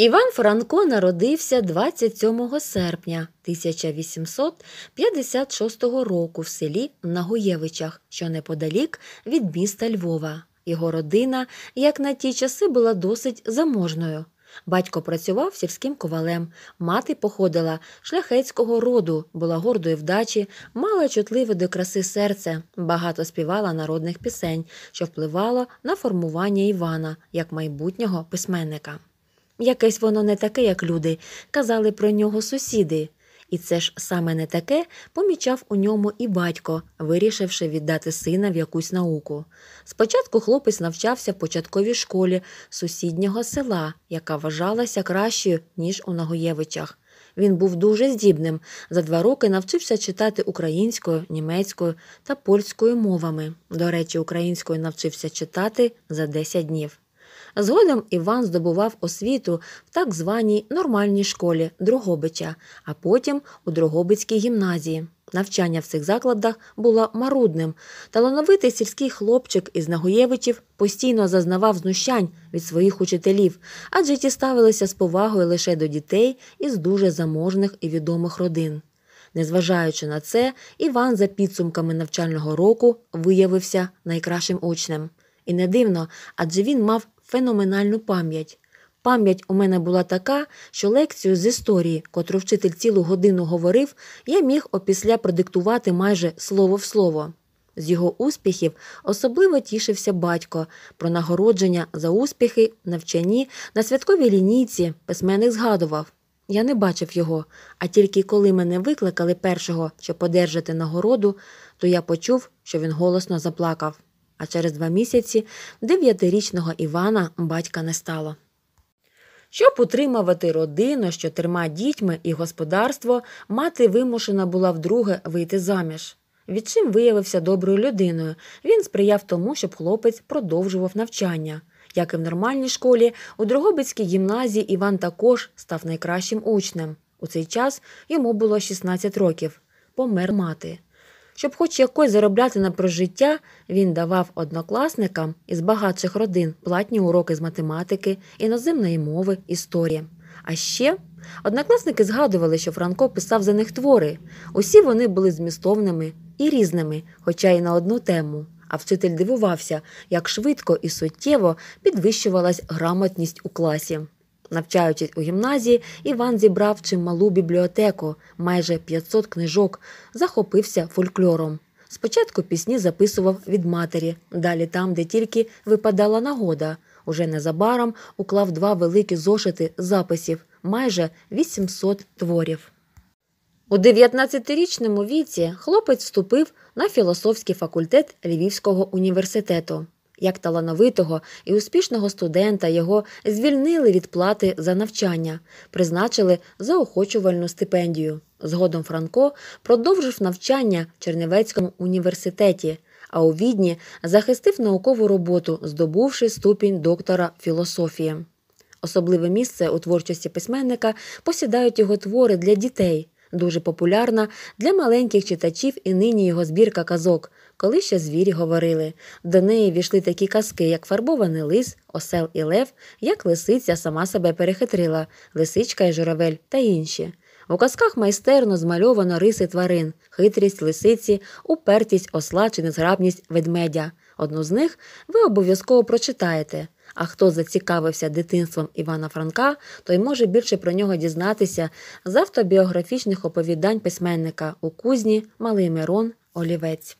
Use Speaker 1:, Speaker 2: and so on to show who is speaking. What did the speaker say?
Speaker 1: Іван Франко народився 27 серпня 1856 року в селі Нагоєвичах, що неподалік від міста Львова. Його родина, як на ті часи, була досить заможною. Батько працював сільським ковалем, мати походила шляхетського роду, була гордою вдачі, мала чутливе до краси серце, багато співала народних пісень, що впливало на формування Івана як майбутнього письменника. Якесь воно не таке, як люди, казали про нього сусіди. І це ж саме не таке помічав у ньому і батько, вирішивши віддати сина в якусь науку. Спочатку хлопець навчався в початковій школі сусіднього села, яка вважалася кращою, ніж у Нагоєвичах. Він був дуже здібним. За два роки навчився читати українською, німецькою та польською мовами. До речі, українською навчився читати за 10 днів. Згодом Іван здобував освіту в так званій нормальній школі Другобича, а потім у Другобицькій гімназії. Навчання в цих закладах було марудним. Талановитий сільський хлопчик із Нагоєвичів постійно зазнавав знущань від своїх учителів, адже ті ставилися з повагою лише до дітей із дуже заможних і відомих родин. Незважаючи на це, Іван за підсумками навчального року виявився найкращим учнем. І не дивно, адже він мав феноменальну пам'ять. Пам'ять у мене була така, що лекцію з історії, котру вчитель цілу годину говорив, я міг опісля продиктувати майже слово в слово. З його успіхів особливо тішився батько про нагородження за успіхи, навчанні на святковій лінійці письменник згадував. Я не бачив його, а тільки коли мене викликали першого, щоб подержати нагороду, то я почув, що він голосно заплакав а через два місяці дев'ятирічного Івана батька не стало. Щоб утримувати родину з чотирма дітьми і господарство, мати вимушена була вдруге вийти заміж. Відчим виявився доброю людиною. Він сприяв тому, щоб хлопець продовжував навчання. Як і в нормальній школі, у Дрогобицькій гімназії Іван також став найкращим учнем. У цей час йому було 16 років. Помер мати. Щоб хоч якось заробляти на прожиття, він давав однокласникам із багатших родин платні уроки з математики, іноземної мови, історії. А ще однокласники згадували, що Франко писав за них твори. Усі вони були змістовними і різними, хоча й на одну тему. А вчитель дивувався, як швидко і суттєво підвищувалась грамотність у класі. Навчаючись у гімназії, Іван зібрав чималу бібліотеку, майже 500 книжок, захопився фольклором. Спочатку пісні записував від матері, далі там, де тільки випадала нагода. Уже незабаром уклав два великі зошити записів, майже 800 творів. У 19-річному віці хлопець вступив на філософський факультет Львівського університету як талановитого і успішного студента його звільнили від плати за навчання, призначили заохочувальну стипендію. Згодом Франко продовжив навчання в Черневецькому університеті, а у відні захистив наукову роботу, здобувши ступінь доктора філософії. Особливе місце у творчості письменника посідають його твори для дітей дуже популярна для маленьких читачів і нині його збірка казок, коли ще звірі говорили. До неї війшли такі казки, як фарбований лис, осел і лев, як лисиця сама себе перехитрила, лисичка і журавель та інші. У казках майстерно змальовано риси тварин, хитрість лисиці, упертість осла чи незграбність ведмедя. Одну з них ви обов'язково прочитаєте. А хто зацікавився дитинством Івана Франка, той може більше про нього дізнатися з автобіографічних оповідань письменника у кузні Малий Мирон Олівець.